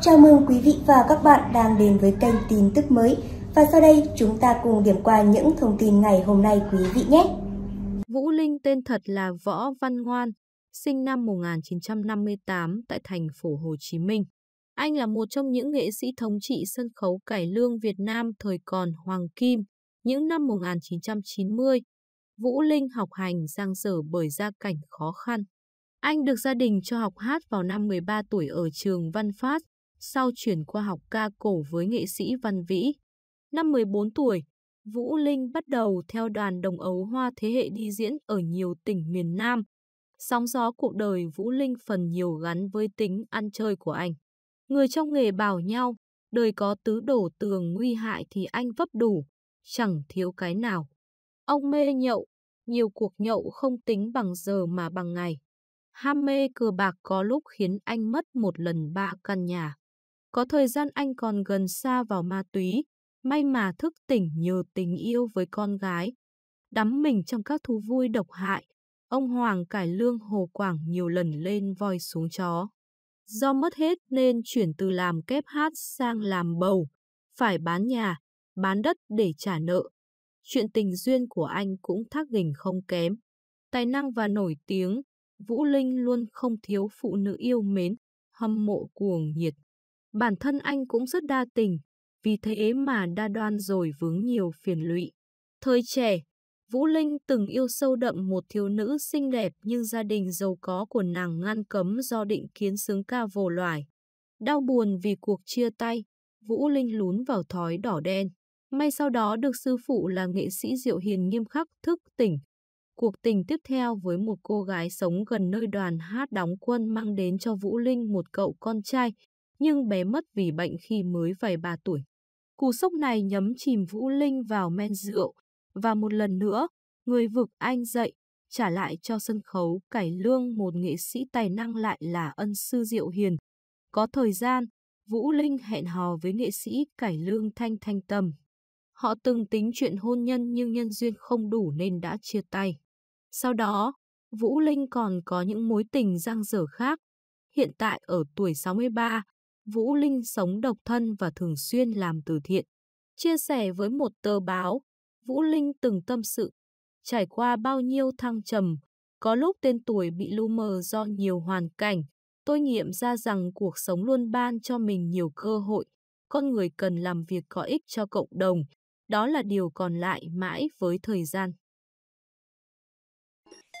Chào mừng quý vị và các bạn đang đến với kênh tin tức mới. Và sau đây chúng ta cùng điểm qua những thông tin ngày hôm nay quý vị nhé. Vũ Linh tên thật là Võ Văn Ngoan, sinh năm 1958 tại thành phố Hồ Chí Minh. Anh là một trong những nghệ sĩ thống trị sân khấu cải lương Việt Nam thời còn Hoàng Kim, những năm 1990. Vũ Linh học hành giang dở bởi gia cảnh khó khăn. Anh được gia đình cho học hát vào năm 13 tuổi ở trường Văn Phát, sau chuyển qua học ca cổ với nghệ sĩ Văn Vĩ. Năm 14 tuổi, Vũ Linh bắt đầu theo đoàn đồng ấu hoa thế hệ đi diễn ở nhiều tỉnh miền Nam. Sóng gió cuộc đời Vũ Linh phần nhiều gắn với tính ăn chơi của anh. Người trong nghề bảo nhau, đời có tứ đổ tường nguy hại thì anh vấp đủ, chẳng thiếu cái nào. Ông mê nhậu, nhiều cuộc nhậu không tính bằng giờ mà bằng ngày. Ham mê cờ bạc có lúc khiến anh mất một lần ba căn nhà. Có thời gian anh còn gần xa vào ma túy, may mà thức tỉnh nhờ tình yêu với con gái. Đắm mình trong các thú vui độc hại, ông Hoàng cải lương Hồ Quảng nhiều lần lên voi xuống chó. Do mất hết nên chuyển từ làm kép hát sang làm bầu, phải bán nhà, bán đất để trả nợ. Chuyện tình duyên của anh cũng thác gỉnh không kém. Tài năng và nổi tiếng, Vũ Linh luôn không thiếu phụ nữ yêu mến, hâm mộ cuồng nhiệt bản thân anh cũng rất đa tình, vì thế mà đa đoan rồi vướng nhiều phiền lụy. Thời trẻ, Vũ Linh từng yêu sâu đậm một thiếu nữ xinh đẹp nhưng gia đình giàu có của nàng ngăn cấm do định kiến xứng ca vô loài. Đau buồn vì cuộc chia tay, Vũ Linh lún vào thói đỏ đen. May sau đó được sư phụ là nghệ sĩ Diệu Hiền nghiêm khắc thức tỉnh. Cuộc tình tiếp theo với một cô gái sống gần nơi đoàn hát đóng quân mang đến cho Vũ Linh một cậu con trai, nhưng bé mất vì bệnh khi mới vài 3 tuổi. Cú sốc này nhấm chìm Vũ Linh vào men rượu, và một lần nữa, người vực anh dậy, trả lại cho sân khấu cải lương một nghệ sĩ tài năng lại là ân sư Diệu Hiền. Có thời gian, Vũ Linh hẹn hò với nghệ sĩ cải lương Thanh Thanh Tâm. Họ từng tính chuyện hôn nhân nhưng nhân duyên không đủ nên đã chia tay. Sau đó, Vũ Linh còn có những mối tình giang dở khác. Hiện tại ở tuổi 63, Vũ Linh sống độc thân và thường xuyên làm từ thiện. Chia sẻ với một tờ báo, Vũ Linh từng tâm sự, trải qua bao nhiêu thăng trầm, có lúc tên tuổi bị lu mờ do nhiều hoàn cảnh, tôi nghiệm ra rằng cuộc sống luôn ban cho mình nhiều cơ hội, con người cần làm việc có ích cho cộng đồng, đó là điều còn lại mãi với thời gian.